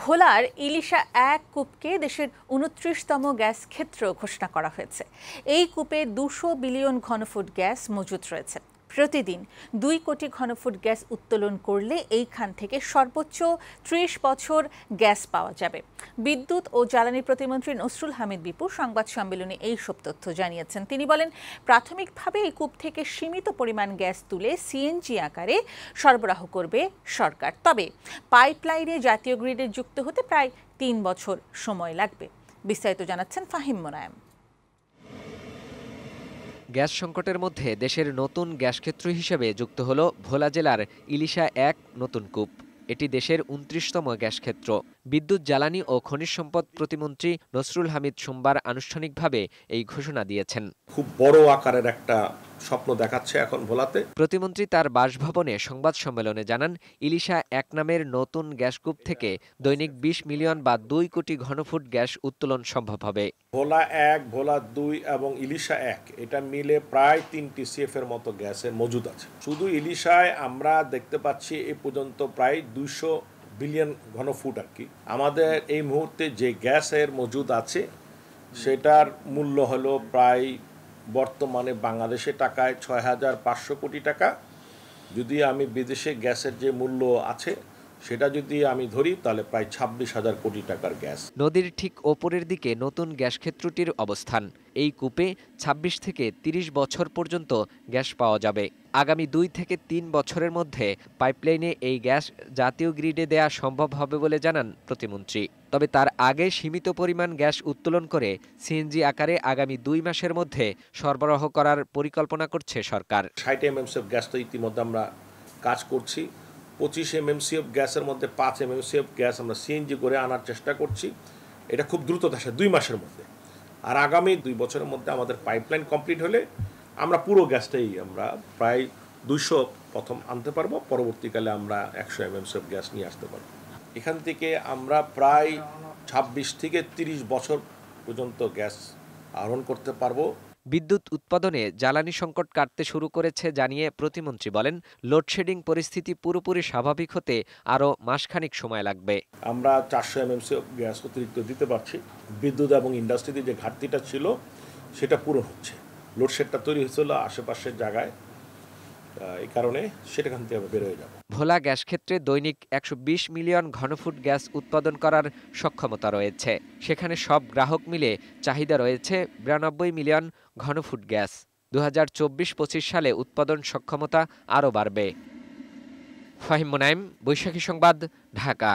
ভোলার ইলিশা এক কূপকে দেশের উনত্রিশতম গ্যাস ক্ষেত্র ঘোষণা করা হয়েছে এই কূপে দুশো বিলিয়ন ঘনফুট গ্যাস মজুত রয়েছে প্রতিদিন দুই কোটি ঘনফুট গ্যাস উত্তোলন করলে এইখান থেকে সর্বোচ্চ ত্রিশ বছর গ্যাস পাওয়া যাবে বিদ্যুৎ ও জ্বালানি প্রতিমন্ত্রী নসরুল হামিদ বিপু সংবাদ সম্মেলনে এই সব তথ্য জানিয়েছেন তিনি বলেন প্রাথমিকভাবে এই কূপ থেকে সীমিত পরিমাণ গ্যাস তুলে সিএনজি আকারে সরবরাহ করবে সরকার তবে পাইপলাইনে জাতীয় গ্রিডে যুক্ত হতে প্রায় তিন বছর সময় লাগবে বিস্তারিত জানাচ্ছেন ফাহিম মোনায়াম গ্যাস সংকটের মধ্যে দেশের নতুন গ্যাসক্ষেত্র হিসেবে যুক্ত হল ভোলা জেলার ইলিশা এক নতুন কূপ এটি দেশের উনত্রিশতম গ্যাসক্ষেত্র বিদ্যুৎ জ্বালানি ও খনিজ সম্পদ প্রতিমন্ত্রী নসরুল হামিদ সোমবার আনুষ্ঠানিকভাবে এই ঘোষণা দিয়েছেন খুব বড় আকারের একটা স্বপ্ন দেখাচ্ছে এখন ভোলাতে প্রতিমন্ত্রী তার বাসভবনে সংবাদ সম্মেলনে জানান ইলিশা এক নামের নতুন গ্যাসকূপ থেকে দৈনিক ২০ মিলিয়ন বা দুই কোটি ঘনফুট গ্যাস উত্তোলন সম্ভব হবে ভোলা এক ভোলা দুই এবং ইলিশা এক এটা মিলে প্রায় তিন টিসিএফ এর মতো গ্যাসের মজুদ আছে শুধু ইলিশায় আমরা দেখতে পাচ্ছি এ পর্যন্ত প্রায় দুইশো বিলিয়ন ঘনফুট আর কি আমাদের এই মুহূর্তে যে গ্যাসের মজুদ আছে সেটার মূল্য হলো প্রায় বর্তমানে বাংলাদেশে টাকায় ছয় হাজার পাঁচশো কোটি টাকা যদি আমি বিদেশে গ্যাসের যে মূল্য আছে সেটা যদি আমি ধরি তাহলে প্রায় ছাব্বিশ হাজার কোটি টাকার গ্যাস নদীর ঠিক ওপরের দিকে নতুন গ্যাস ক্ষেত্রটির অবস্থান এই কূপে ২৬ থেকে ৩০ বছর পর্যন্ত গ্যাস পাওয়া যাবে আগামী দুই থেকে তিন বছরের মধ্যে পাইপলাইনে এই গ্যাস জাতীয় গ্রিডে দেয়া সম্ভব হবে বলে জানান প্রতিমন্ত্রী তবে তার আগে সীমিত পরিমাণ গ্যাস উত্তোলন করে সিএনজি আকারে আগামী দুই মাসের মধ্যে সরবরাহ করার পরিকল্পনা করছে সরকার ষাট এম গ্যাস তো ইতিমধ্যে আমরা কাজ করছি পঁচিশ এম এম সিএফ গ্যাসের মধ্যে পাঁচ এম এম সিএফ গ্যাস আমরা সিএনজি করে আনার চেষ্টা করছি এটা খুব দ্রুত দেশে দুই মাসের মধ্যে আর আগামী দুই বছরের মধ্যে আমাদের পাইপলাইন কমপ্লিট হলে আমরা পুরো গ্যাসটাই আমরা প্রায় দুইশো প্রথম আনতে পারবো পরবর্তীকালে আমরা একশো এম এম সিএফ গ্যাস নিয়ে আসতে পারবো এখান থেকে আমরা প্রায় ছাব্বিশ থেকে তিরিশ বছর পর্যন্ত গ্যাস আহরণ করতে পারবো বিদ্যুৎ উৎপাদনে জ্বালানি সংকট কাটতে শুরু করেছে জানিয়ে প্রতিমন্ত্রী বলেন লোডশেডিং পরিস্থিতি পুরোপুরি স্বাভাবিক হতে আরও মাসখানিক সময় লাগবে আমরা চারশো এমএমসি গ্যাস অতিরিক্ত দিতে পারছি বিদ্যুৎ এবং ইন্ডাস্ট্রিতে যে ঘাটতিটা ছিল সেটা পূরণ হচ্ছে লোডশেডটা তৈরি হয়েছিল আশেপাশের জায়গায় এই কারণে সেটা থেকে বের হয়ে যাব ভোলা গ্যাস ক্ষেত্রে দৈনিক একশো মিলিয়ন ঘনফুট গ্যাস উৎপাদন করার সক্ষমতা রয়েছে সেখানে সব গ্রাহক মিলে চাহিদা রয়েছে বিরানব্বই মিলিয়ন ঘনফুট গ্যাস দু হাজার সালে উৎপাদন সক্ষমতা আরও বাড়বে ফাহিম মুনাইম বৈশাখী সংবাদ ঢাকা